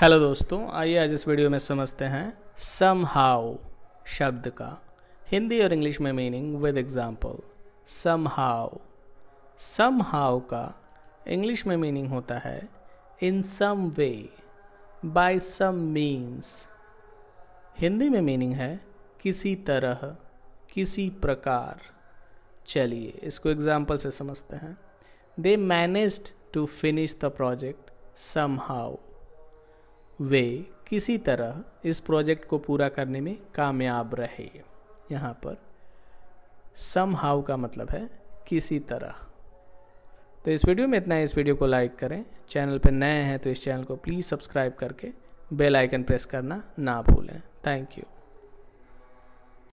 hello दोस्तों आइए आज इस वीडियो में समझते हैं सम हाउ शब्द का हिंदी और इंग्लिश में meaning with example somehow somehow का इंग्लिश में मीनिंग होता है in some way by some means Hindi में मीनिंग है किसी तरह किसी प्रकार चलिए इसको एग्जाम्पल से समझते हैं they managed to finish the project somehow way किसी तरह इस प्रोजेक्ट को पूरा करने में कामयाब रहे यहाँ पर सम हाउ का मतलब है किसी तरह तो इस वीडियो में इतना है इस वीडियो को लाइक करें चैनल पर नए हैं तो इस चैनल को प्लीज़ सब्सक्राइब करके बेल आइकन प्रेस करना ना भूलें थैंक यू